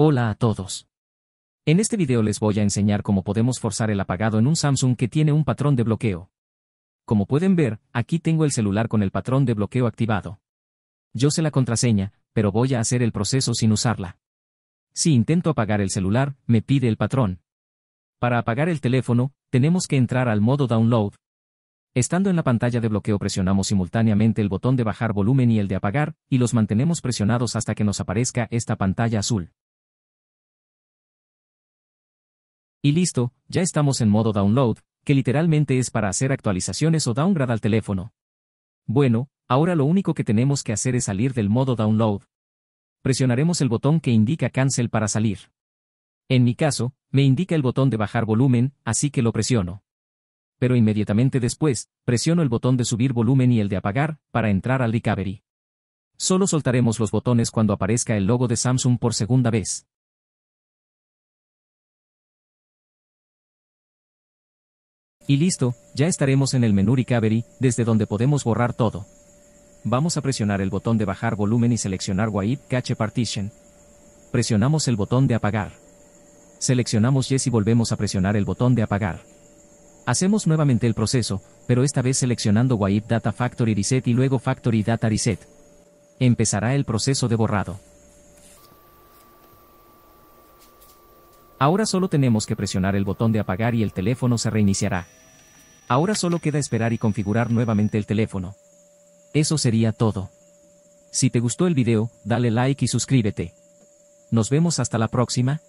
Hola a todos. En este video les voy a enseñar cómo podemos forzar el apagado en un Samsung que tiene un patrón de bloqueo. Como pueden ver, aquí tengo el celular con el patrón de bloqueo activado. Yo sé la contraseña, pero voy a hacer el proceso sin usarla. Si intento apagar el celular, me pide el patrón. Para apagar el teléfono, tenemos que entrar al modo download. Estando en la pantalla de bloqueo presionamos simultáneamente el botón de bajar volumen y el de apagar, y los mantenemos presionados hasta que nos aparezca esta pantalla azul. Y listo, ya estamos en modo download, que literalmente es para hacer actualizaciones o downgrade al teléfono. Bueno, ahora lo único que tenemos que hacer es salir del modo download. Presionaremos el botón que indica cancel para salir. En mi caso, me indica el botón de bajar volumen, así que lo presiono. Pero inmediatamente después, presiono el botón de subir volumen y el de apagar, para entrar al recovery. Solo soltaremos los botones cuando aparezca el logo de Samsung por segunda vez. Y listo, ya estaremos en el menú Recovery, desde donde podemos borrar todo. Vamos a presionar el botón de bajar volumen y seleccionar Wipe Cache Partition. Presionamos el botón de apagar. Seleccionamos Yes y volvemos a presionar el botón de apagar. Hacemos nuevamente el proceso, pero esta vez seleccionando Wipe Data Factory Reset y luego Factory Data Reset. Empezará el proceso de borrado. Ahora solo tenemos que presionar el botón de apagar y el teléfono se reiniciará. Ahora solo queda esperar y configurar nuevamente el teléfono. Eso sería todo. Si te gustó el video, dale like y suscríbete. Nos vemos hasta la próxima.